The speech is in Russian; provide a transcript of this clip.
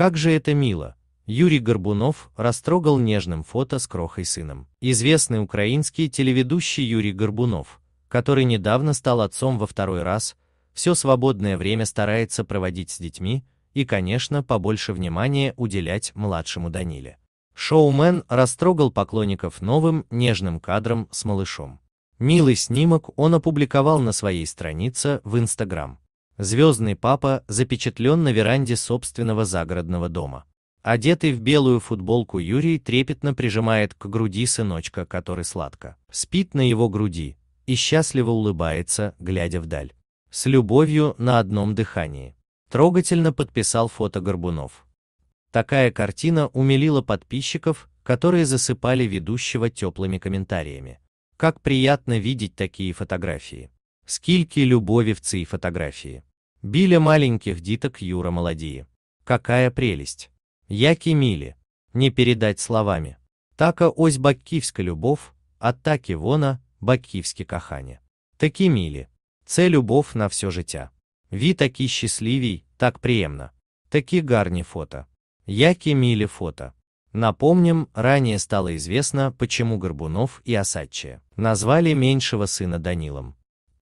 Как же это мило! Юрий Горбунов растрогал нежным фото с крохой сыном. Известный украинский телеведущий Юрий Горбунов, который недавно стал отцом во второй раз, все свободное время старается проводить с детьми и, конечно, побольше внимания уделять младшему Даниле. Шоумен растрогал поклонников новым нежным кадром с малышом. Милый снимок он опубликовал на своей странице в Инстаграм. Звездный папа запечатлен на веранде собственного загородного дома. Одетый в белую футболку Юрий трепетно прижимает к груди сыночка, который сладко спит на его груди и счастливо улыбается, глядя вдаль. С любовью на одном дыхании. Трогательно подписал фото Горбунов. Такая картина умилила подписчиков, которые засыпали ведущего теплыми комментариями. Как приятно видеть такие фотографии. Скільки любові в цей фотографии. Біля маленьких диток Юра молодеет. Какая прелесть! Які мили! Не передать словами. Така ось бакківська любовь, а таки вона бакківське кахання. Такі милі. Це любовь на все життя. Ви таки счастливий, так приємно. Таки гарні фото. Які милі фото. Напомним, ранее стало известно, почему Горбунов и Осадчие назвали меньшего сына Данилом.